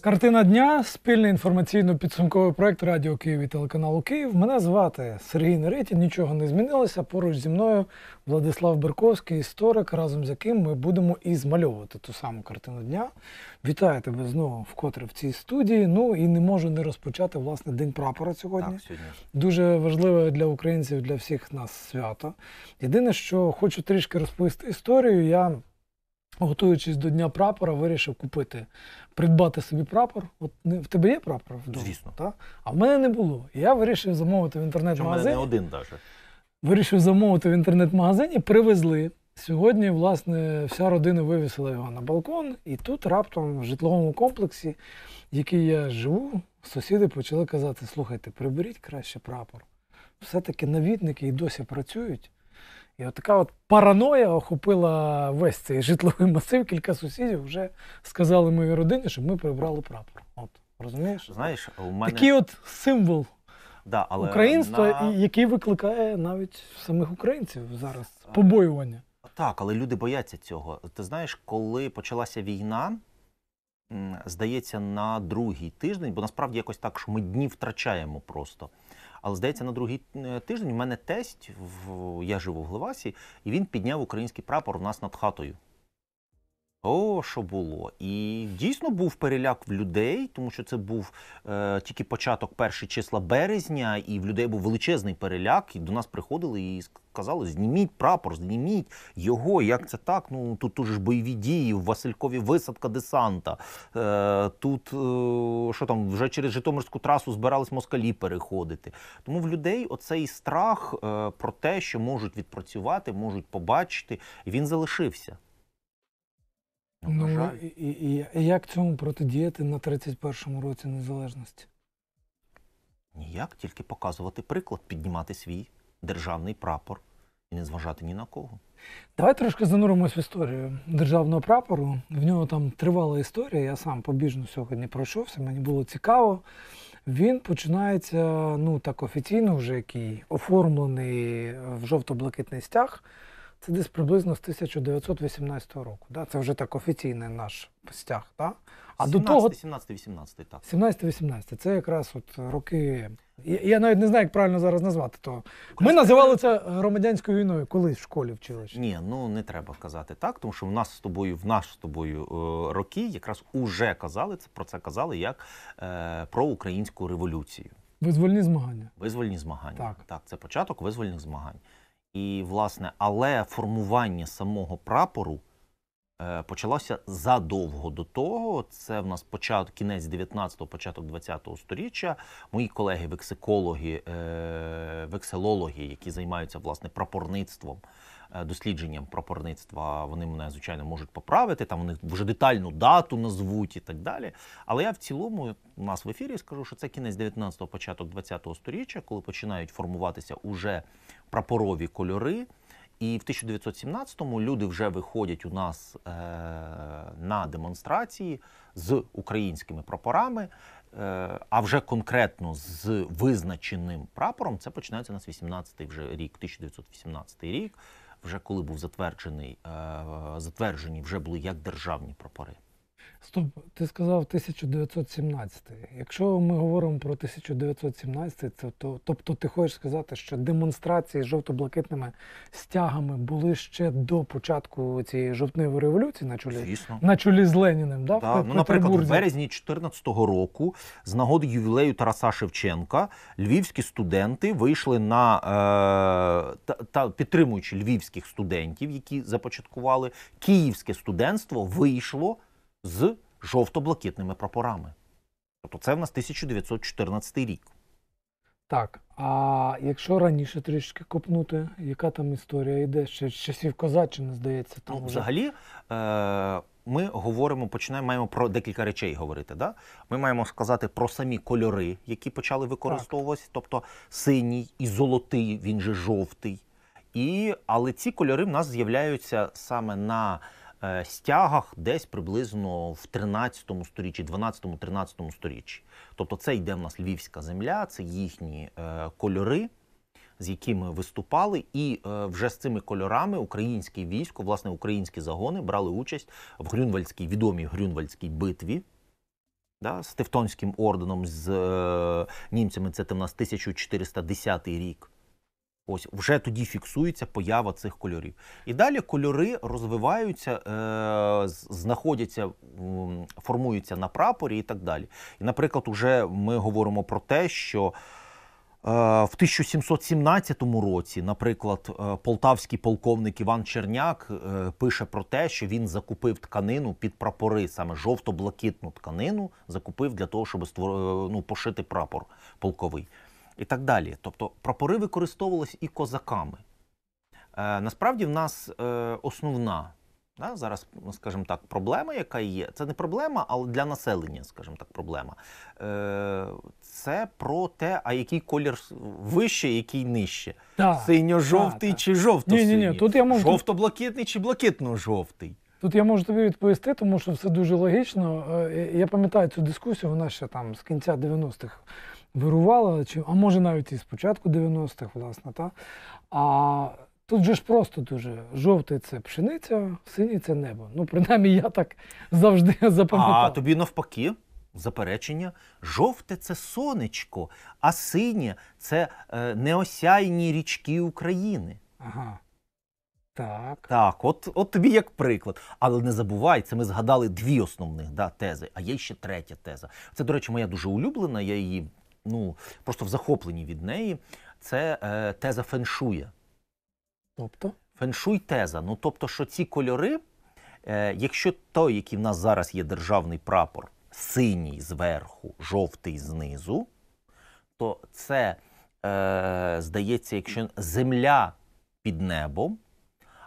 Картина дня спільний інформаційно-підсумковий проект Радіо Київ і телеканалу Київ. Мене звати Сергій Неретін. Нічого не змінилося. Поруч зі мною Владислав Берковський, історик, разом з яким ми будемо і змальовувати ту саму картину дня. Вітаю тебе знову вкотре в цій студії. Ну і не можу не розпочати власне день прапора сьогодні. Так, сьогодні. Дуже важливе для українців, для всіх нас свято. Єдине, що хочу трішки розповісти історію. Я готуючись до Дня прапора, вирішив купити, придбати собі прапор. От не в тебе є прапор вдома? Звісно. Та? А в мене не було. І я вирішив замовити в інтернет-магазині. не один даже. Вирішив замовити в інтернет-магазині, привезли. Сьогодні, власне, вся родина вивісила його на балкон, і тут раптом в житловому комплексі, в який я живу, сусіди почали казати: слухайте, приберіть краще прапор. Все-таки навітники і досі працюють. І от така от параноя охопила весь цей житловий масив, кілька сусідів вже сказали моїй родині, щоб ми прибрали прапор. От, розумієш? Знаєш, у мене такий от символ да, але українства, на... який викликає навіть самих українців зараз е, побоювання. Так, але люди бояться цього. Ти знаєш, коли почалася війна, здається, на другий тиждень, бо насправді якось так, що ми дні втрачаємо просто. Але здається, на другий е, тиждень в мене тесть в я живу в Глевасі, і він підняв український прапор у нас над хатою. О, що було. І дійсно був переляк в людей, тому що це був е, тільки початок перші числа березня, і в людей був величезний переляк. І до нас приходили і сказали: зніміть прапор, зніміть його. Як це так? Ну тут тут ж бойові дії, в Василькові висадка десанта. Е, Тут е, що там вже через Житомирську трасу збирались москалі переходити. Тому в людей оцей страх е, про те, що можуть відпрацювати, можуть побачити, він залишився. Ну, ну і, і, і як цьому протидіяти на 31-му році незалежності? Ніяк, тільки показувати приклад, піднімати свій державний прапор і не зважати ні на кого. Давай трошки зануримось в історію державного прапору. В нього там тривала історія. Я сам побіжно сьогодні пройшовся, мені було цікаво. Він починається ну так офіційно, вже який оформлений в жовто-блакитний стяг. Це десь приблизно з 1918 року. Да? Це вже так офіційний наш стяг. Да? А 17, до того 17-18, так. 17-18. Це якраз от роки. Я, навіть не знаю, як правильно зараз назвати то. Ми називали це громадянською війною, колись в школі вчилися. Ні, ну не треба казати так, тому що в нас з тобою, в наш з тобою е, роки якраз уже казали це про це казали як е, про українську революцію. Визвольні змагання. Визвольні змагання. Так. так, це початок визвольних змагань. І, власне, але формування самого прапору е, почалося задовго до того. Це в нас початок, кінець 19-го, початок 20-го сторіччя. Мої колеги, вексикологи, е, векселологи, які займаються власне прапорництвом, е, дослідженням прапорництва, вони мене звичайно можуть поправити. Там вони вже детальну дату назвуть і так далі. Але я в цілому у нас в ефірі скажу, що це кінець 19-го, початок 20-го сторіччя, коли починають формуватися уже прапорові кольори. І в 1917-му люди вже виходять у нас е, на демонстрації з українськими прапорами, е, а вже конкретно з визначеним прапором це починається у нас 18-й вже рік, 1918 рік, вже коли був затверджений, е, затверджені вже були як державні прапори. Стоп, ти сказав 1917. Якщо ми говоримо про 1917, це то, тобто ти хочеш сказати, що демонстрації з жовто-блакитними стягами були ще до початку цієї жовтневої революції на чолі на чолі з Леніним. Да, да. В, ну, Наприклад, в березні 2014 року, з нагоди ювілею Тараса Шевченка, львівські студенти вийшли на е, та, та підтримуючи львівських студентів, які започаткували київське студентство, вийшло з жовто-блакитними прапорами. Тобто це в нас 1914 рік. Так. А якщо раніше трішки копнути, яка там історія йде? Ще з часів Козаччини, здається, там ну, взагалі. Е ми говоримо, починаємо маємо про декілька речей говорити. Да? Ми маємо сказати про самі кольори, які почали використовуватися, тобто синій і золотий, він же жовтий. І, Але ці кольори в нас з'являються саме на Е, стягах десь приблизно в 13 сторіччі, 12-13 сторіччі. Тобто це йде в нас львівська земля, це їхні е, кольори. З якими виступали, і е, вже з цими кольорами українське військо, власне, українські загони брали участь в грюнвальдській відомій грюнвальдській битві да, з Тевтонським орденом, з е, німцями. Це в нас 1410 рік. Ось вже тоді фіксується поява цих кольорів. І далі кольори розвиваються, е, знаходяться, формуються на прапорі і так далі. І, наприклад, уже ми говоримо про те, що е, в 1717 році, наприклад, е, полтавський полковник Іван Черняк е, пише про те, що він закупив тканину під прапори, саме жовто-блакитну тканину закупив для того, щоб створ... Е, ну, пошити прапор полковий і так далі. Тобто прапори використовувалися і козаками. Е, Насправді в нас е, основна да, зараз, ну, скажімо так, проблема, яка є, це не проблема, але для населення, скажімо так, проблема. Е, Це про те, а який колір вище, який нижче. Да. Синьо-жовтий да, чи жовто синій Ні-ні, тут я можу... Жовто-блакитний чи блакитно-жовтий. Тут я можу тобі відповісти, тому що все дуже логічно. Е, я пам'ятаю цю дискусію, вона ще там з кінця 90-х вирувала, чи, а може навіть і з початку 90-х, власне. Та? А тут же ж просто дуже жовтий це пшениця, синє це небо. Ну, принаймні, я так завжди запам'ятав. А тобі навпаки. Заперечення, жовте це сонечко, а синє це е, неосяйні річки України. Ага. Так. Так, от от тобі як приклад. Але не забувай, це ми згадали дві основних да, тези, а є ще третя теза. Це, до речі, моя дуже улюблена, я її ну просто в захопленні від неї. Це е, теза феншуя. Тобто? Феншуй теза. Ну тобто, що ці кольори, е, якщо той, який в нас зараз є державний прапор, синій зверху, жовтий знизу, то це е, здається, якщо земля під небом.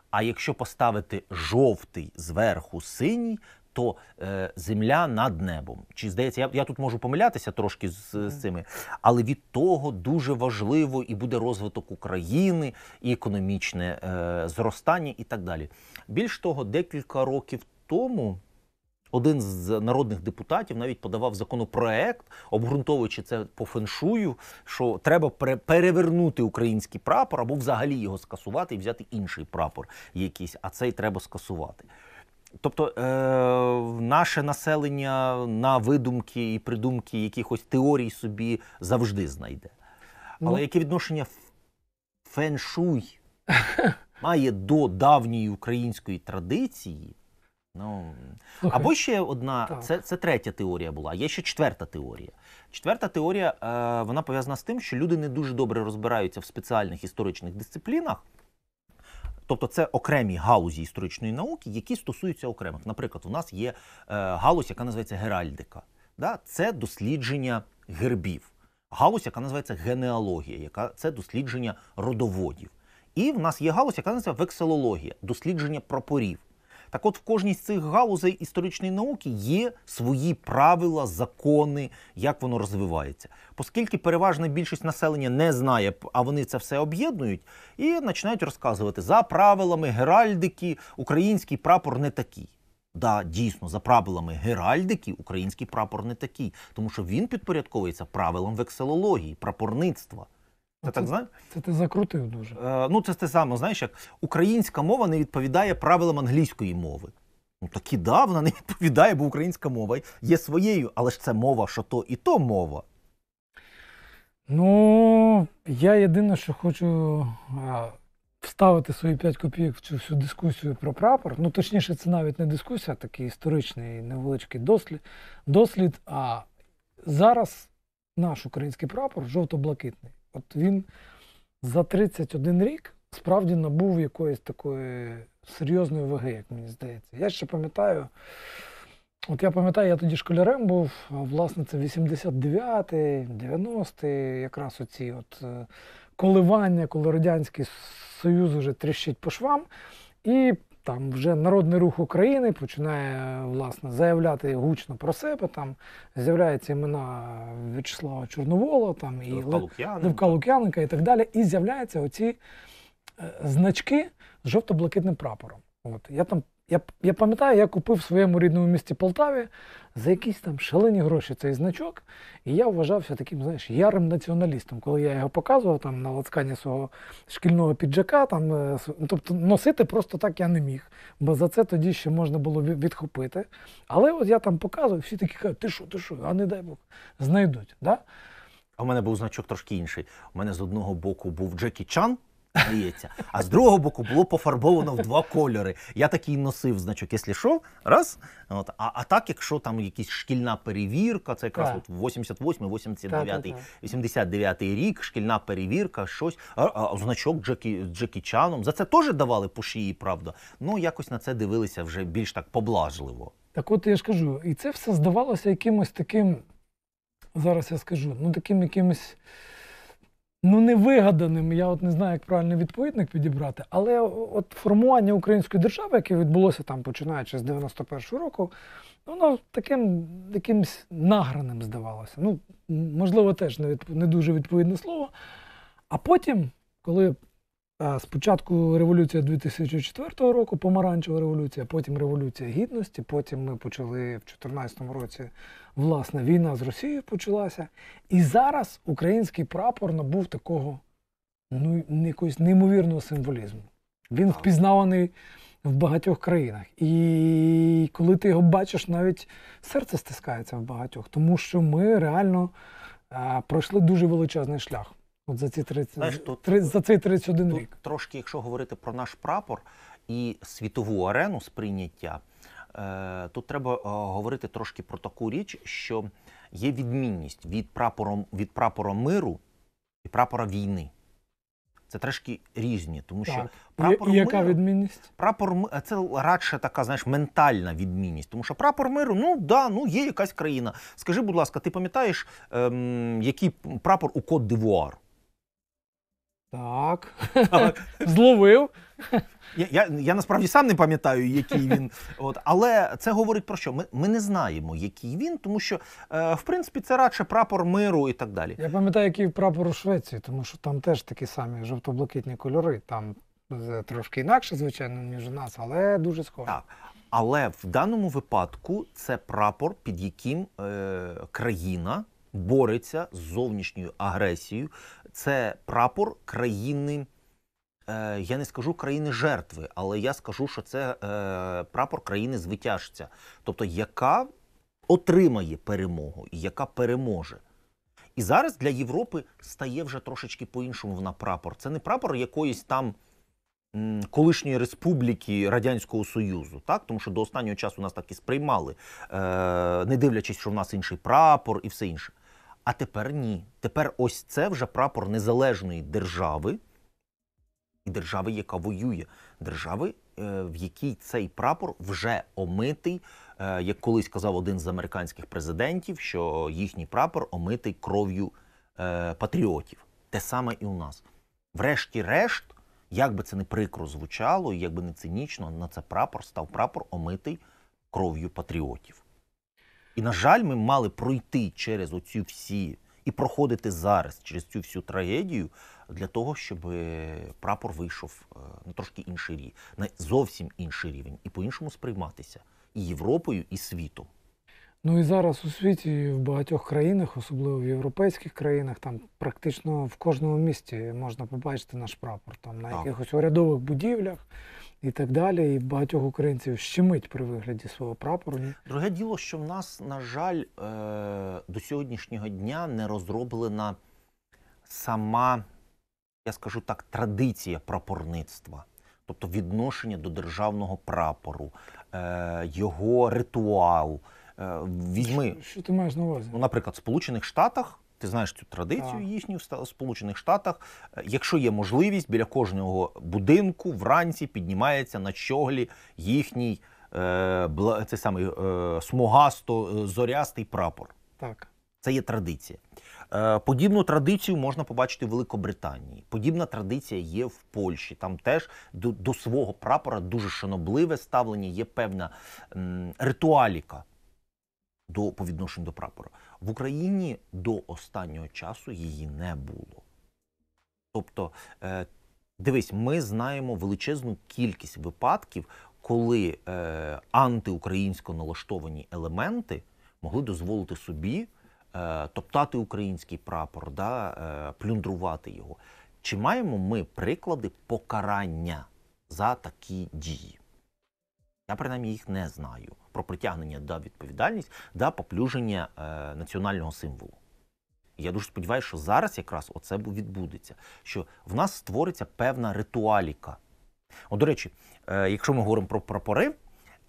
А якщо поставити жовтий зверху синій, то е, земля над небом. Чи здається, я я тут можу помилятися трошки з, з цими, але від того дуже важливо і буде розвиток України, і економічне е, зростання, і так далі. Більш того, декілька років тому. Один з народних депутатів навіть подавав законопроект, обґрунтовуючи це по феншую, що треба перевернути український прапор або взагалі його скасувати і взяти інший прапор якийсь, а цей треба скасувати. Тобто е, наше населення на видумки і придумки якихось теорій собі завжди знайде. Ну. Але ну, яке відношення феншуй має до давньої української традиції? Ну, Або ще одна, це це третя теорія була, є ще четверта теорія. Четверта теорія е, вона пов'язана з тим, що люди не дуже добре розбираються в спеціальних історичних дисциплінах. Тобто це окремі галузі історичної науки, які стосуються окремих. Наприклад, у нас є е, галузь, яка називається Геральдика. Да? Це дослідження гербів. Галузь, яка називається генеалогія, яка це дослідження родоводів. І в нас є галузь, яка називається векселологія, дослідження прапорів. Так от в кожній з цих галузей історичної науки є свої правила, закони, як воно розвивається. Оскільки переважна більшість населення не знає, а вони це все об'єднують і починають розказувати за правилами геральдики, український прапор не такий. Да, дійсно, за правилами геральдики український прапор не такий, тому що він підпорядковується правилам векселології, прапорництва. Я так знаю. Це ти закрутив дуже. Е, ну, це те саме, знаєш, як українська мова не відповідає правилам англійської мови. Ну так і да, вона не відповідає, бо українська мова є своєю, але ж це мова, що то і то мова. Ну, я єдине, що хочу а, е, вставити свої 5 копійок в цю всю дискусію про прапор. Ну, точніше, це навіть не дискусія, а такий історичний невеличкий дослід. дослід. А зараз наш український прапор жовто-блакитний. От він за 31 рік справді набув якоїсь такої серйозної ваги, як мені здається. Я ще пам'ятаю, от я пам'ятаю, я тоді школярем був, власне, це 89-й, 90-й, якраз оці от е, коливання, коли Радянський Союз уже тріщить по швам. І там вже народний рух України починає власне, заявляти гучно про себе. Там з'являються імена В'ячеслава Чорновола, там і Левка Лук'яненка і так далі. І з'являються оці е, значки з жовто-блакитним прапором. От Я там я я пам'ятаю, я купив в своєму рідному місті Полтаві за якісь там шалені гроші цей значок. І я вважався таким, знаєш, ярим націоналістом, коли я його показував там на лацкані свого шкільного піджака, там, е, ну, тобто носити просто так я не міг, бо за це тоді ще можна було відхопити. Але от я там показував, всі такі кажуть, ти що, ти що, а не дай Бог, знайдуть. Да? А у мене був значок трошки інший. У мене з одного боку був Джекі Чан здається. А з другого боку було пофарбовано в два кольори. Я такий носив значок, якщо що, раз. От. А а так, якщо там якась шкільна перевірка, це якраз от 88 89 89 рік, шкільна перевірка, щось, а, а значок Джекі, Джекі Чаном. За це теж давали по шиї, правда. Ну, якось на це дивилися вже більш так поблажливо. Так от я ж кажу, і це все здавалося якимось таким, зараз я скажу, ну таким якимось ну невигаданим. Я от не знаю, як правильний відповідник підібрати, але от формування української держави, яке відбулося там починаючи з 91-го року, воно таким якимсь награним здавалося. Ну, можливо, теж не, відп... не дуже відповідне слово. А потім, коли Спочатку революція 2004 року, помаранчева революція, потім революція гідності. Потім ми почали в 2014 році власне війна з Росією почалася. І зараз український прапор набув такого ну, якогось неймовірного символізму. Він впізнаваний в багатьох країнах. І коли ти його бачиш, навіть серце стискається в багатьох, тому що ми реально а, пройшли дуже величезний шлях. От за ці 30, Знаєш, тут, 30, за цей 31 тут рік. Трошки, якщо говорити про наш прапор і світову арену сприйняття, е, тут треба е, говорити трошки про таку річ, що є відмінність від прапором від прапора миру і прапора війни. Це трошки різні, тому так. що прапор і, і яка миру, відмінність? Прапор це радше така, знаєш, ментальна відмінність. Тому що прапор миру, ну да, ну є якась країна. Скажи, будь ласка, ти пам'ятаєш, ем, який прапор у Кот Дивуар? Так. Зловив. Я я, я насправді сам не пам'ятаю, який він. От, Але це говорить про що? Ми ми не знаємо, який він, тому що, е, в принципі, це радше прапор миру і так далі. Я пам'ятаю, який прапор у Швеції, тому що там теж такі самі жовто-блакитні кольори. Там е, трошки інакше, звичайно, ніж у нас, але дуже схоже. Так. Але в даному випадку це прапор, під яким е, країна бореться з зовнішньою агресією. Це прапор країни. Е, я не скажу країни жертви, але я скажу, що це е, прапор країни звитяжця, тобто яка отримає перемогу і яка переможе. І зараз для Європи стає вже трошечки по-іншому вона прапор. Це не прапор якоїсь там колишньої республіки Радянського Союзу, так тому що до останнього часу нас так і сприймали, е, не дивлячись, що в нас інший прапор і все інше. А тепер ні. Тепер ось це вже прапор незалежної держави і держави, яка воює. Держави, е, в якій цей прапор вже омитий, е, як колись казав один з американських президентів, що їхній прапор омитий кров'ю е, патріотів. Те саме і у нас. Врешті-решт, як би це не прикро звучало, як би не цинічно, на це прапор став прапор омитий кров'ю патріотів. І, на жаль, ми мали пройти через оцю всі і проходити зараз через цю всю трагедію для того, щоб е, прапор вийшов е, на ну, трошки інший рівень, на зовсім інший рівень, і по-іншому сприйматися і Європою, і світом. Ну і зараз у світі в багатьох країнах, особливо в європейських країнах, там практично в кожному місті можна побачити наш прапор, там на так. якихось урядових будівлях, і так далі. І багатьох українців щемить при вигляді свого прапору. Друге діло, що в нас, на жаль, е, до сьогоднішнього дня не розроблена сама, я скажу так, традиція прапорництва. Тобто відношення до державного прапору, е, його ритуал. Е, візьми, що, що ти маєш на увазі? Ну, наприклад, в Сполучених Штатах ти знаєш цю традицію їхню в Сполучених Штатах. Е, якщо є можливість, біля кожного будинку вранці піднімається на щоглі їхній е, цей е, смугасто е, зорястий прапор. Так. Це є традиція. Подібну традицію можна побачити в Великобританії. Подібна традиція є в Польщі. Там теж до до свого прапора дуже шанобливе ставлення, є певна м, ритуаліка до по відношенню до прапора. В Україні до останнього часу її не було. Тобто, е, дивись, ми знаємо величезну кількість випадків, коли е, антиукраїнсько налаштовані елементи могли дозволити собі е, топтати український прапор, да, плюндрувати його. Чи маємо ми приклади покарання за такі дії? Я принаймні їх не знаю про притягнення до відповідальність да поплюження е, національного символу. Я дуже сподіваюся, що зараз якраз оце відбудеться, що в нас створиться певна ритуаліка. От, До речі, е, якщо ми говоримо про прапори,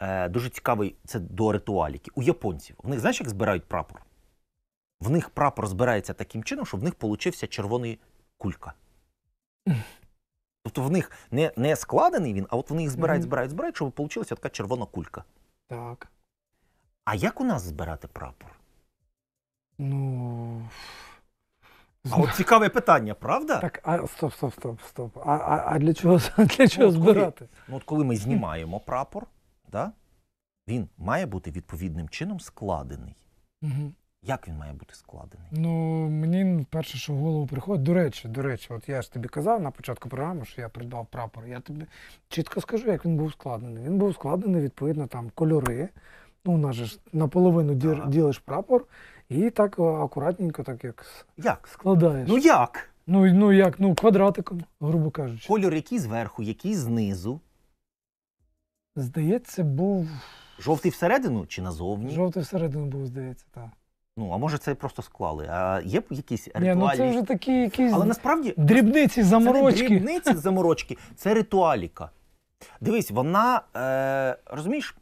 е, дуже цікавий це до ритуаліки. У японців в них знаєш, як збирають прапор? В них прапор збирається таким чином, що в них получився червоний кулька. Тобто в них не не складений він, а от вони їх збирають, збирають, збирають, щоб вийшла така червона кулька. Так. А як у нас збирати прапор? Ну. А от цікаве питання, правда? Так, а стоп, стоп, стоп, стоп. А а, а для чого для чого ну, збирати? Коли, ну, от коли ми знімаємо прапор, да, він має бути відповідним чином складений. Угу. Як він має бути складений? Ну мені перше, що в голову приходить. До речі, до речі, от я ж тобі казав на початку програми, що я придбав прапор. Я тобі чітко скажу, як він був складений. Він був складений відповідно там кольори. Ну, у нас же ж наполовину ага. ділиш прапор і так акуратненько, так як Як? складаєш. Ну як? Ну ну як, ну квадратиком, грубо кажучи. Кольор який зверху, який знизу. Здається, був. Жовтий всередину чи назовні? Жовтий всередину був, здається, так. Ну, а може це просто склали. А є якісь Ні, ритуалі? ну це вже такі якісь Але насправді дрібниці це не заморочки. дрібниці заморочки, це ритуаліка. Дивись, вона, е, розумієш,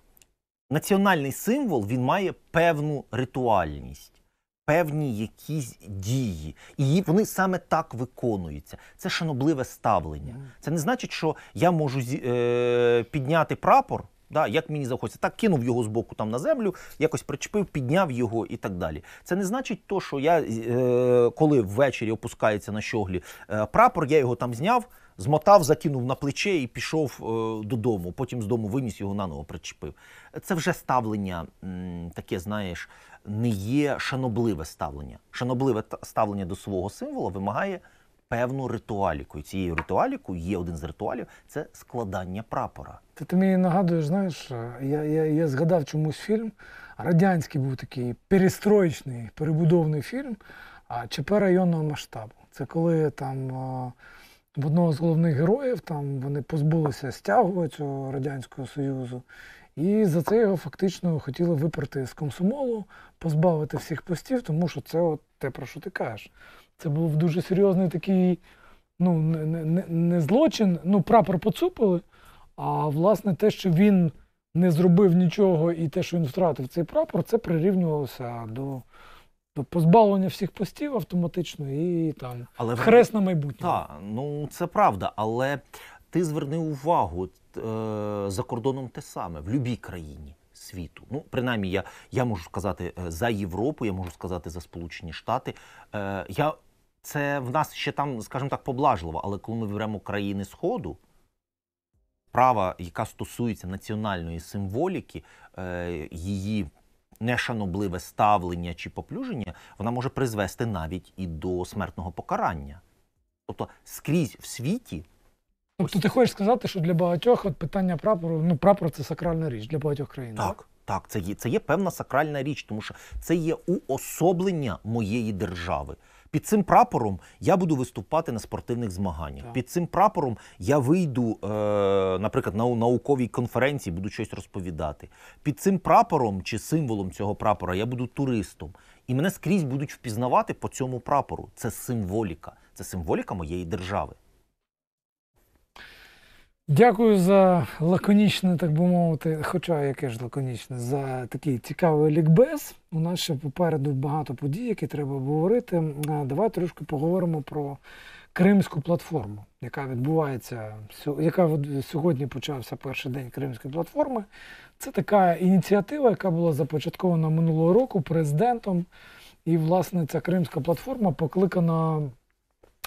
національний символ він має певну ритуальність, певні якісь дії. І вони саме так виконуються. Це шанобливе ставлення. Це не значить, що я можу е, підняти прапор Да, Як мені захочеться, так кинув його з боку там на землю, якось причепив, підняв його і так далі. Це не значить, то, що я, е, коли ввечері опускається на щоглі е, прапор, я його там зняв, змотав, закинув на плече і пішов е, додому. Потім з дому виніс його наново причепив. Це вже ставлення м, таке, знаєш, не є шанобливе ставлення. Шанобливе ставлення до свого символа вимагає певну ритуаліку. І Цією ритуалікою є один з ритуалів це складання прапора. Ти, ти мені нагадуєш, знаєш, я я, я згадав чомусь фільм. Радянський був такий перестроєчний, перебудовний фільм ЧП районного масштабу. Це коли там в одного з головних героїв там вони позбулися стягу цього Радянського Союзу. І за це його фактично хотіли виперти з комсомолу, позбавити всіх постів, тому що це от те, про що ти кажеш. Це був дуже серйозний такий, ну, не не, не злочин. Ну, прапор поцупили, а власне те, що він не зробив нічого і те, що він втратив цей прапор, це прирівнювалося до. Позбавлення всіх постів автоматично і там але хрест на майбутнє. Так, ну це правда. Але ти зверни увагу е, за кордоном те саме в будь-якій країні світу. Ну, принаймні, я я можу сказати е, за Європу, я можу сказати за Сполучені Штати. Е, Я це в нас ще там, скажімо так, поблажливо, але коли ми беремо країни Сходу, права, яка стосується національної символіки, е, її нешанобливе ставлення чи поплюження, вона може призвести навіть і до смертного покарання. Тобто скрізь в світі. Тобто ти хочеш сказати, що для багатьох от питання прапору, ну прапор це сакральна річ для багатьох країн. Так, так, так це є це є певна сакральна річ, тому що це є уособлення моєї держави. Під цим прапором я буду виступати на спортивних змаганнях. Так. Під цим прапором я вийду, е, наприклад, на науковій конференції, буду щось розповідати. Під цим прапором чи символом цього прапора я буду туристом. І мене скрізь будуть впізнавати по цьому прапору. Це символіка. Це символіка моєї держави. Дякую за лаконічне, так би мовити, хоча яке ж лаконічне, за такий цікавий лікбез. У нас ще попереду багато подій, які треба обговорити. Е, давай трошки поговоримо про кримську платформу, яка відбувається яка сьогодні почався перший день кримської платформи. Це така ініціатива, яка була започаткована минулого року президентом. І, власне, ця кримська платформа покликана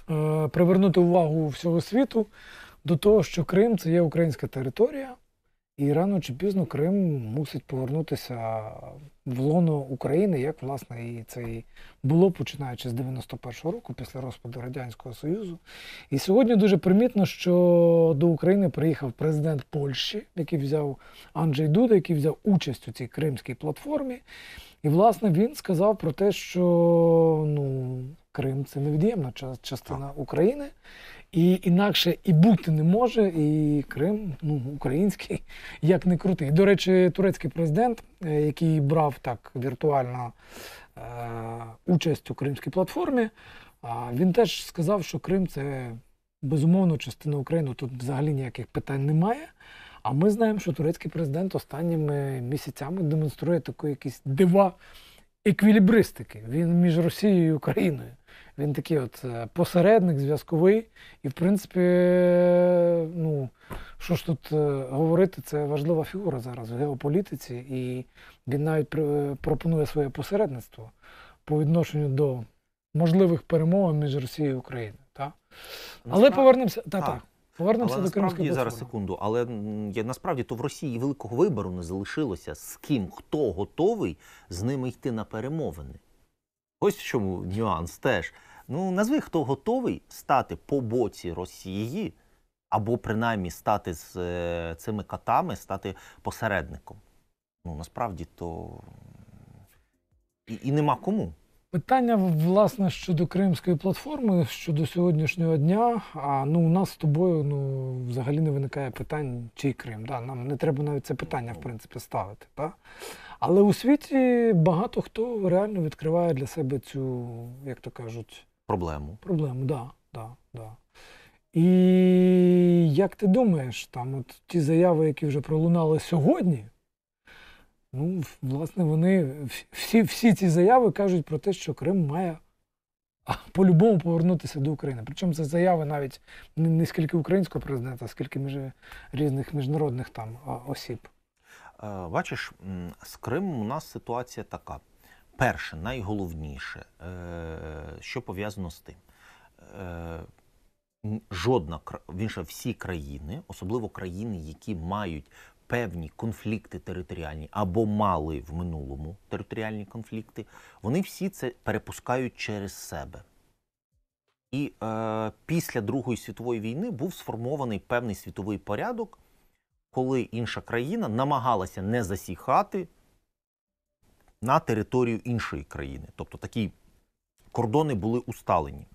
е, привернути увагу всього світу до того, що Крим це є українська територія, і рано чи пізно Крим мусить повернутися в лоно України, як власне і це і було починаючи з 91-го року, після розпаду Радянського Союзу. І сьогодні дуже примітно, що до України приїхав президент Польщі, який взяв Анджей Дуда, який взяв участь у цій кримській платформі. І, власне, він сказав про те, що ну, Крим це невід'ємна частина України. І інакше і бути не може, і Крим ну, український, як не крутий. До речі, турецький президент, е, який брав так віртуально е, участь у Кримській платформі, він теж сказав, що Крим це безумовно частина України. Тут взагалі ніяких питань немає. А ми знаємо, що турецький президент останніми місяцями демонструє таку якісь дива еквілібристики. Він між Росією і Україною. Він такий от е, посередник, зв'язковий. І, в принципі, ну, що ж тут е, говорити, це важлива фігура зараз в геополітиці, і він навіть е, пропонує своє посередництво по відношенню до можливих перемов між Росією і Україною. Так? Але повернемося. Та, так. Повернемося але до насправді, зараз секунду, але я, насправді то в Росії великого вибору не залишилося з ким хто готовий з ними йти на перемовини. Ось в чому нюанс теж. Ну назви, хто готовий стати по боці Росії, або принаймні стати з е, цими катами, стати посередником. Ну насправді то і, і нема кому. Питання власне щодо Кримської платформи щодо сьогоднішнього дня. А ну у нас з тобою ну взагалі не виникає питань, чий Крим. Да, Нам не треба навіть це питання в принципі ставити. Да? Але у світі багато хто реально відкриває для себе цю, як то кажуть, проблему. Проблему, да, да, да. І як ти думаєш, там от ті заяви, які вже пролунали сьогодні, Ну, власне, вони всі всі ці заяви кажуть про те, що Крим має по-любому повернутися до України. Причому це заяви навіть не скільки українського президента, скільки між різних міжнародних там осіб. Е, бачиш, з Кримом у нас ситуація така. Перше, найголовніше, е, що пов'язано з тим, е, жодна інша всі країни, особливо країни, які мають певні конфлікти територіальні або мали в минулому територіальні конфлікти, вони всі це перепускають через себе. І е, після Другої світової війни був сформований певний світовий порядок, коли інша країна намагалася не засіхати на територію іншої країни. Тобто такі кордони були усталені.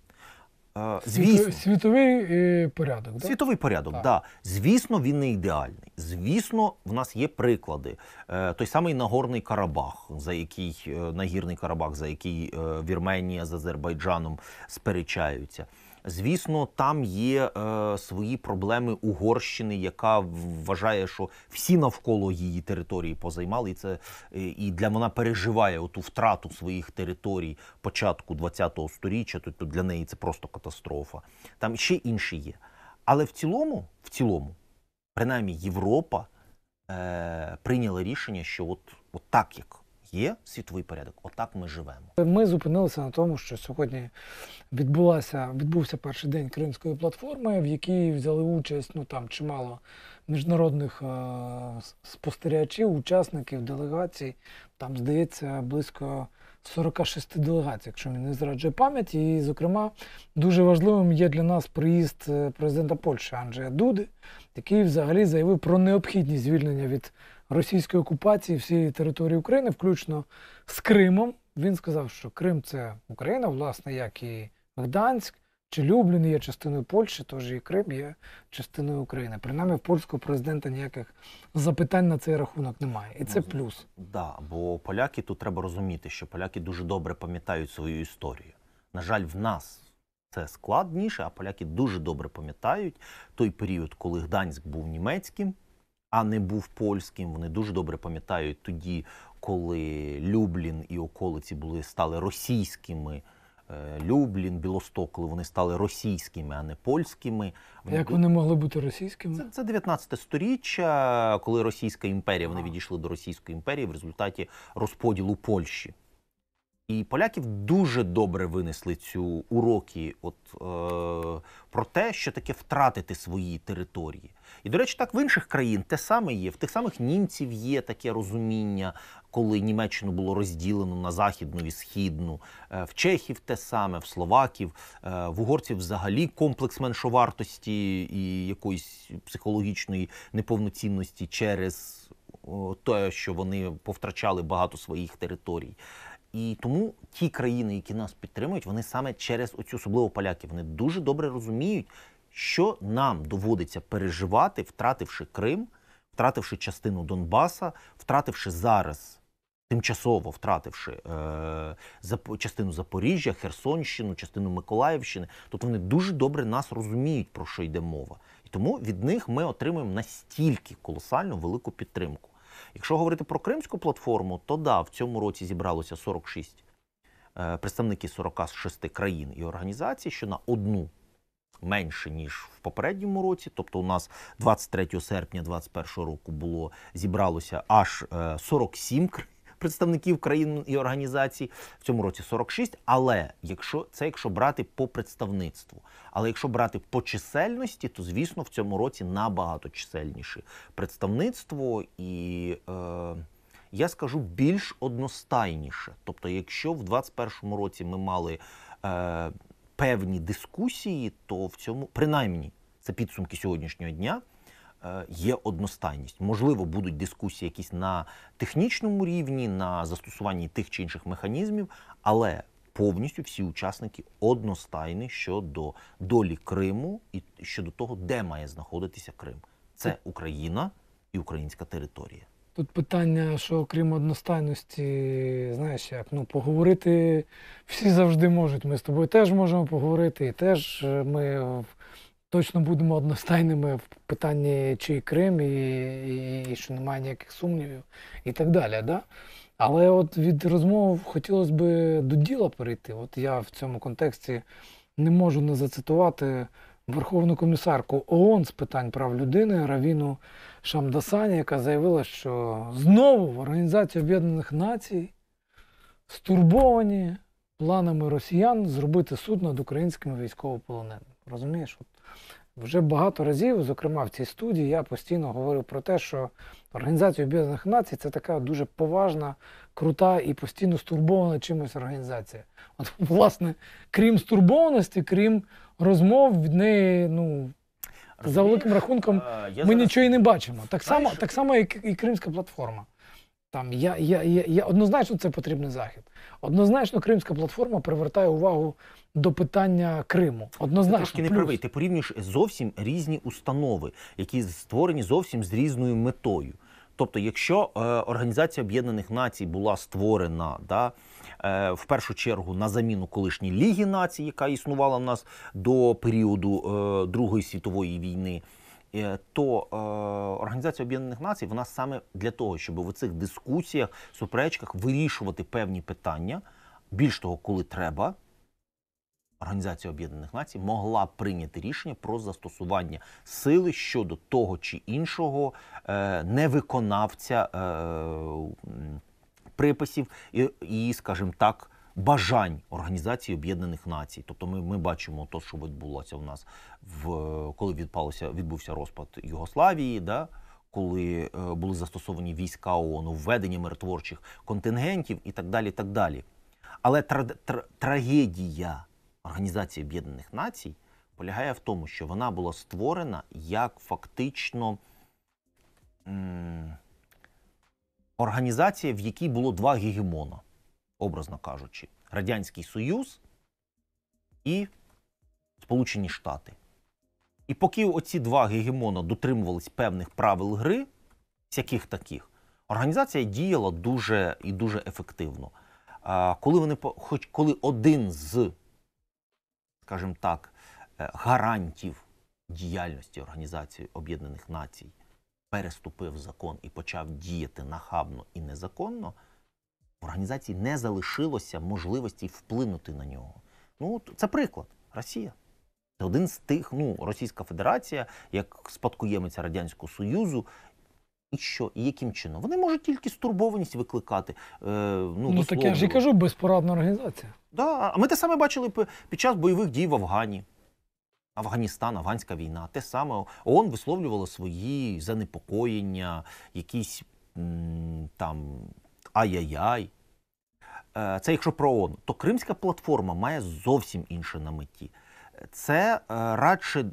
Звісно, світовий е, порядок. Да? Світовий порядок, так. Да. Звісно, він не ідеальний. Звісно, в нас є приклади. Е, той самий Нагорний Карабах, за який е, Нагірний Карабах, за який Вірменія з Азербайджаном сперечаються. Звісно, там є е, свої проблеми Угорщини, яка вважає, що всі навколо її території позаймали. І це е, і для вона переживає оту втрату своїх територій початку 20-го сторіччя. Тобто для неї це просто катастрофа. Там ще інші є. Але в цілому, в цілому, принаймні, Європа е, прийняла рішення, що от, от так як. Є світовий порядок. Отак ми живемо. Ми зупинилися на тому, що сьогодні відбулася, відбувся перший день кримської платформи, в якій взяли участь ну там чимало міжнародних е спостерігачів, учасників делегацій. Там здається близько 46 делегацій, якщо мені не зраджує пам'ять. І, зокрема, дуже важливим є для нас приїзд е, президента Польщі Анджея Дуди, який взагалі заявив про необхідність звільнення від російської окупації всієї території України, включно з Кримом. Він сказав, що Крим це Україна, власне, як і Гданськ, чи Люблін є частиною Польщі, тож і Крим є частиною України. Принаймні, в польського президента ніяких запитань на цей рахунок немає, і це ну, плюс. Так, да, бо поляки тут треба розуміти, що поляки дуже добре пам'ятають свою історію. На жаль, в нас. Це складніше, а поляки дуже добре пам'ятають той період, коли Гданськ був німецьким, а не був польським. Вони дуже добре пам'ятають тоді, коли Люблін і околиці були стали російськими. Е, Люблін, Білосток, коли вони стали російськими, а не польськими. Вони... Як вони могли бути російськими? Це це 19 сторіччя, коли Російська імперія вони а. відійшли до Російської імперії в результаті розподілу Польщі. І поляків дуже добре винесли цю уроки, от е, про те, що таке втратити свої території. І, до речі, так в інших країн те саме є. В тих самих німців є таке розуміння, коли Німеччину було розділено на західну і східну, е, в Чехів те саме, в Словаків, е, в угорців взагалі комплекс меншовартості і якоїсь психологічної неповноцінності через те, що вони повтрачали багато своїх територій. І тому ті країни, які нас підтримують, вони саме через оцю особливо поляки, вони дуже добре розуміють, що нам доводиться переживати, втративши Крим, втративши частину Донбаса, втративши зараз, тимчасово втративши е, частину Запоріжжя, Херсонщину, частину Миколаївщини. Тобто вони дуже добре нас розуміють, про що йде мова. І тому від них ми отримуємо настільки колосальну велику підтримку. Якщо говорити про кримську платформу, то да, в цьому році зібралося 46 представників 46 країн і організацій, що на одну менше ніж в попередньому році. Тобто, у нас 23 серпня 2021 року було зібралося аж 47 е, країн представників країн і організацій в цьому році 46. Але якщо це якщо брати по представництву, але якщо брати по чисельності, то звісно в цьому році набагато чисельніше представництво і. Е, я скажу більш одностайніше. Тобто, якщо в 2021 році ми мали е, певні дискусії, то в цьому, принаймні, це підсумки сьогоднішнього дня. Е, є одностайність. Можливо, будуть дискусії якісь на технічному рівні, на застосуванні тих чи інших механізмів, але повністю всі учасники одностайні щодо долі Криму і щодо того, де має знаходитися Крим. Це Україна і українська територія. Тут питання, що окрім одностайності, знаєш, як ну поговорити всі завжди можуть. Ми з тобою теж можемо поговорити, і теж е, ми в точно будемо одностайними в питанні, чи Крим, і, і, і що немає ніяких сумнівів, і так далі. Да? Але от від розмов хотілося б до діла перейти. От я в цьому контексті не можу не зацитувати Верховну комісарку ООН з питань прав людини Равіну Шамдасані, яка заявила, що знову в Організації Об'єднаних Націй стурбовані планами росіян зробити суд над українськими військовополоненими. Розумієш? От Вже багато разів, зокрема в цій студії, я постійно говорив про те, що Організація Об'єднаних Націй це така дуже поважна, крута і постійно стурбована чимось організація. От, власне, крім стурбованості, крім розмов, від неї, ну. За великим рахунком, а, ми зараз... нічого і не бачимо. Так Знає, само, що... так само, як і Кримська платформа. Там я, я, я, я однозначно це потрібний захід. Однозначно, кримська платформа привертає увагу до питання Криму. Однозначно Ти трошки не правий. Ти порівнюєш зовсім різні установи, які створені зовсім з різною метою. Тобто, якщо е, Організація Об'єднаних Націй була створена да, е, в першу чергу на заміну колишній Ліги націй, яка існувала в нас до періоду е, Другої світової війни. Е, то е, Організація Об'єднаних Націй вона саме для того, щоб в цих дискусіях, суперечках вирішувати певні питання. Більш того, коли треба, Організація Об'єднаних Націй могла прийняти рішення про застосування сили щодо того чи іншого е, невиконавця е, приписів і, і, скажімо так. Бажань організації Об'єднаних Націй, тобто ми ми бачимо те, що відбулося в нас в коли відпалося, відбувся розпад Югославії, да, коли е, були застосовані війська ООН, введення миротворчих контингентів і так далі. так далі. Але тра тра трагедія Організації Об'єднаних Націй полягає в тому, що вона була створена як фактично м організація, в якій було два гегемона, образно кажучи, Радянський Союз і Сполучені Штати. І поки оці два гегемона дотримувались певних правил гри, всяких таких, організація діяла дуже і дуже ефективно. коли вони хоч коли один з, скажімо так, е, гарантів діяльності Організації Об'єднаних Націй переступив закон і почав діяти нахабно і незаконно, в організації не залишилося можливості вплинути на нього. Ну, це приклад Росія. Це один з тих, ну, Російська Федерація, як спадкоємиця Радянського Союзу. І що, і яким чином? Вони можуть тільки стурбованість викликати. Е, Ну, ну так я ж і кажу, безпорадна організація. Да, А ми те саме бачили під час бойових дій в Афгані. Афганістан, афганська війна. Те саме ООН висловлювала свої занепокоєння, якісь там ай-яй-яй. Е, це якщо про ООН, то Кримська платформа має зовсім інше на меті це е, радше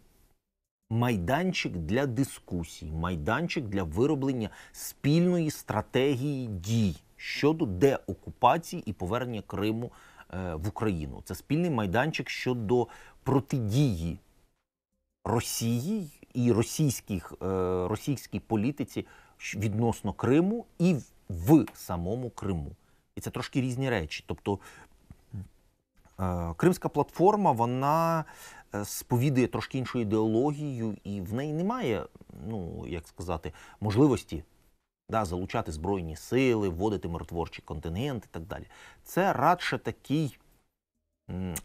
майданчик для дискусій, майданчик для вироблення спільної стратегії дій щодо деокупації і повернення Криму е, в Україну. Це спільний майданчик щодо протидії Росії і російських, е, російській політиці відносно Криму і в самому Криму. І це трошки різні речі. Тобто Е, кримська платформа вона е, сповідує трошки іншу ідеологію, і в неї немає, ну як сказати, можливості да, залучати збройні сили, вводити миротворчий контингенти і так далі. Це радше такий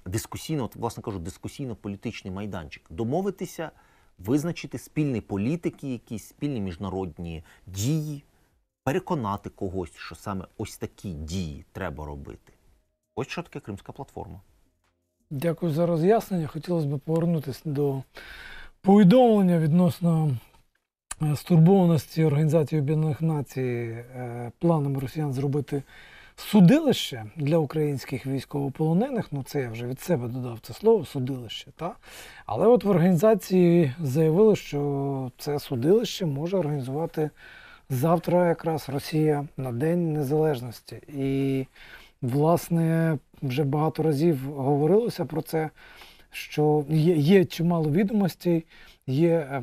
дискусійно, от, власне кажу, дискусійно-політичний майданчик. Домовитися, визначити спільні політики, якісь спільні міжнародні дії, переконати когось, що саме ось такі дії треба робити. Ось що таке Кримська платформа. Дякую за роз'яснення. Хотілося б повернутися до повідомлення відносно е, стурбованості Організації Об'єднаних Націй е, планами росіян зробити судилище для українських військовополонених. Ну це я вже від себе додав це слово судилище. Та? Але от в організації заявили, що це судилище може організувати завтра якраз Росія на День Незалежності. І Власне, вже багато разів говорилося про це, що є є чимало відомостей, є е,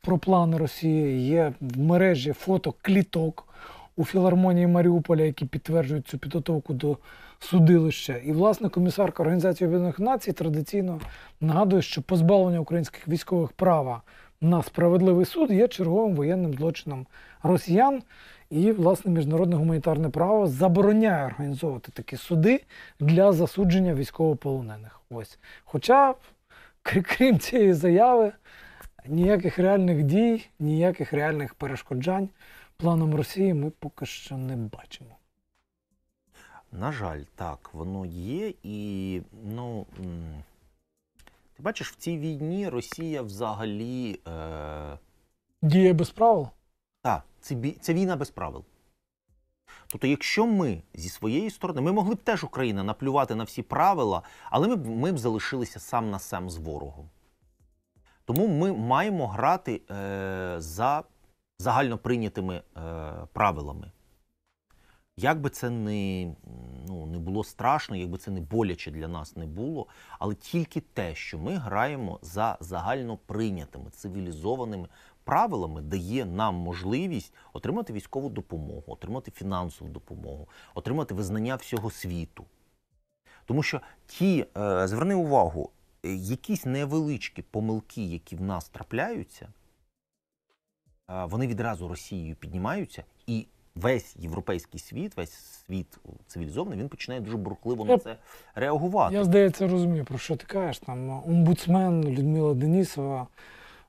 про плани Росії, є в мережі фото кліток у філармонії Маріуполя, які підтверджують цю підготовку до судилища. І, власне, комісарка Організації Об'єднаних Націй традиційно нагадує, що позбавлення українських військових права на справедливий суд є черговим воєнним злочином росіян. І, власне, міжнародне гуманітарне право забороняє організовувати такі суди для засудження військовополонених. Ось. Хоча, крім цієї заяви, ніяких реальних дій, ніяких реальних перешкоджань планом Росії ми поки що не бачимо. На жаль, так, воно є. І, ну, ти бачиш, в цій війні Росія взагалі. Е... Діє без правил? Так, це це війна без правил. Тобто, якщо ми зі своєї сторони, ми могли б теж Україна наплювати на всі правила, але ми б, ми б залишилися сам на сам з ворогом. Тому ми маємо грати е, за загально прийнятими е, правилами. Як би це не ну, не було страшно, якби це не боляче для нас не було, але тільки те, що ми граємо за загально прийнятими цивілізованими правилами дає нам можливість отримати військову допомогу, отримати фінансову допомогу, отримати визнання всього світу. Тому що ті, е, зверни увагу, е, якісь невеличкі помилки, які в нас трапляються, е, вони відразу Росією піднімаються, і весь європейський світ, весь світ цивілізований, він починає дуже бурхливо на це реагувати. Я здається, розумію, про що ти кажеш. Там омбудсмен Людмила Денісова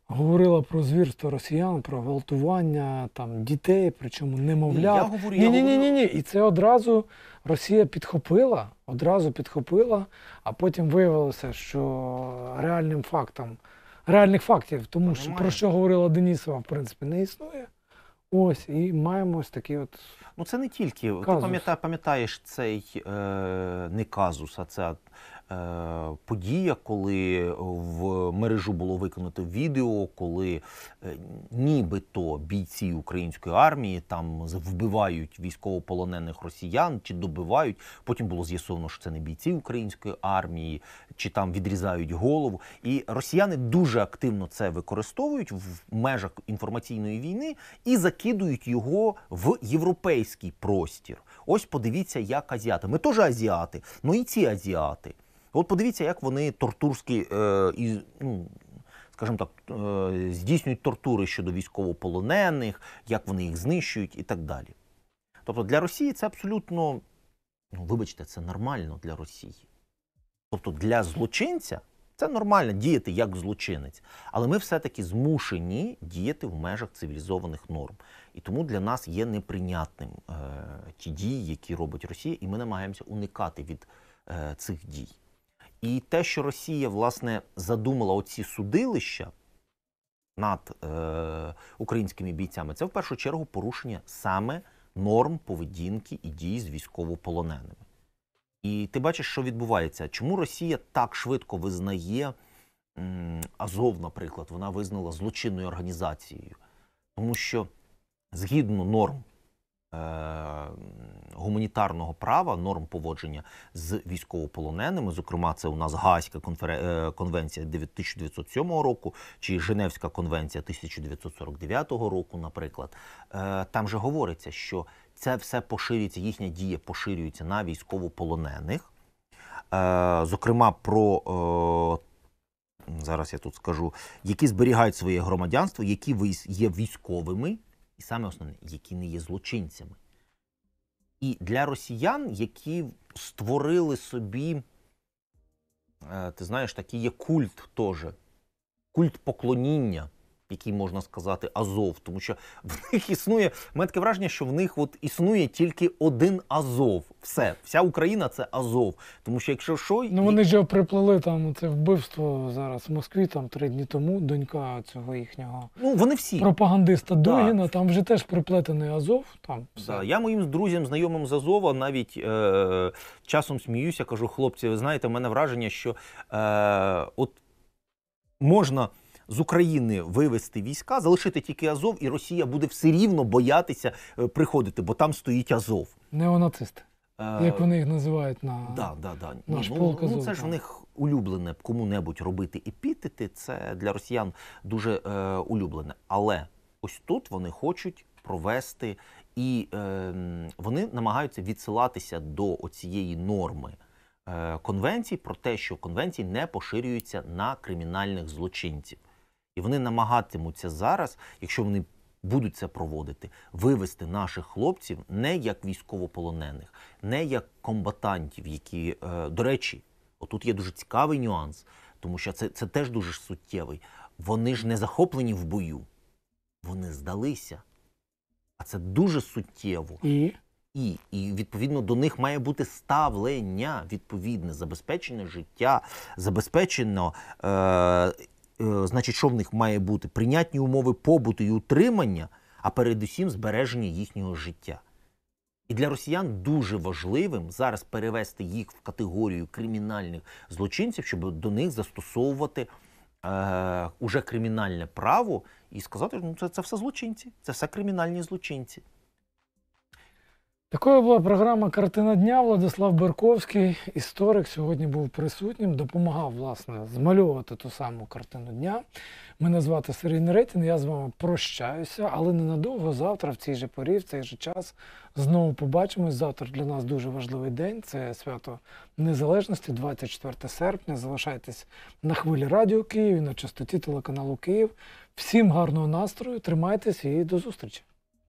говорила про звірство росіян, про гвалтування там дітей, причому немовлят. Я говорю, я ні, ні, ні, ні. І це одразу Росія підхопила, одразу підхопила, а потім виявилося, що реальним фактом, реальних фактів, тому що про що говорила Денісова, в принципі, не існує. Ось і маємо ось такі от. Ну це не тільки казус. ти пам'ятаєш пам'ятаєш цей е, не казус, а це Е, подія, коли е, в мережу було виконато відео, коли е, нібито бійці української армії там вбивають військовополонених росіян чи добивають. Потім було з'ясовано, що це не бійці української армії, чи там відрізають голову. І росіяни дуже активно це використовують в межах інформаційної війни і закидують його в європейський простір. Ось подивіться, як азіати. Ми теж азіати, ну і ці азіати. От подивіться, як вони тортурські е, і ну. Скажімо так, е, здійснюють тортури щодо військовополонених, як вони їх знищують і так далі. Тобто для Росії це абсолютно, ну вибачте, це нормально для Росії. Тобто для злочинця це нормально діяти як злочинець. Але ми все-таки змушені діяти в межах цивілізованих норм. І тому для нас є неприйнятним е, ті дії, які робить Росія, і ми намагаємося уникати від е, цих дій. І те, що Росія власне задумала оці судилища над е, українськими бійцями, це в першу чергу порушення саме норм поведінки і дій з військовополоненими. І ти бачиш, що відбувається. Чому Росія так швидко визнає м, Азов, наприклад, вона визнала злочинною організацією, тому що згідно норм. Е, гуманітарного права норм поводження з військовополоненими. Зокрема, це у нас Гаазька е, конвенція 1907 року, чи Женевська конвенція 1949 року, наприклад, е, там же говориться, що це все поширюється, їхня дія поширюється на військовополонених. Зокрема, про зараз я тут скажу, які зберігають своє громадянство, які є військовими і саме основне, які не є злочинцями. І для росіян, які створили собі, е, ти знаєш, такий є культ теж, культ поклоніння який можна сказати Азов, тому що в них існує в мене таке враження, що в них от існує тільки один Азов. Все, вся Україна це Азов. Тому що якщо що... ну вони ж приплили там це вбивство зараз в Москві, там три дні тому донька цього їхнього. Ну вони всі пропагандиста да. Дугіна. Там вже теж приплетений Азов. Там все. Да. я моїм друзям, знайомим з Азова, навіть е- часом сміюся, кажу, хлопці, ви знаєте, в мене враження, що е- от можна з України вивести війська, залишити тільки Азов, і Росія буде все рівно боятися е, приходити, бо там стоїть Азов. Неонацист е, Як вони їх називають на да, да, да. наш ну, полк ну, ну, Азов. Ну, це ж в них улюблене кому-небудь робити епітети. Це для росіян дуже е, улюблене. Але ось тут вони хочуть провести і е, вони намагаються відсилатися до оцієї норми е, конвенції про те, що конвенції не поширюються на кримінальних злочинців. І вони намагатимуться зараз, якщо вони будуть це проводити, вивести наших хлопців не як військовополонених, не як комбатантів, які, е, до речі, отут є дуже цікавий нюанс, тому що це, це теж дуже суттєвий. Вони ж не захоплені в бою, вони здалися. А це дуже суттєво. І? І і відповідно до них має бути ставлення відповідне забезпечене життя, забезпечено е, Е, значить, що в них має бути прийнятні умови побуту і утримання, а передусім збереження їхнього життя. І для росіян дуже важливим зараз перевести їх в категорію кримінальних злочинців, щоб до них застосовувати е, уже кримінальне право і сказати, ну це, це все злочинці, це все кримінальні злочинці. Такою була програма Картина дня. Владислав Берковський, історик, сьогодні був присутнім, допомагав власне змальовувати ту саму картину дня. Мене звати Сергій Неретін, я з вами прощаюся, але ненадовго завтра, в цій же порі, в цей же час, знову побачимось. Завтра для нас дуже важливий день. Це свято Незалежності, 24 серпня. Залишайтесь на хвилі Радіо Київ і на частоті телеканалу Київ. Всім гарного настрою, тримайтеся і до зустрічі!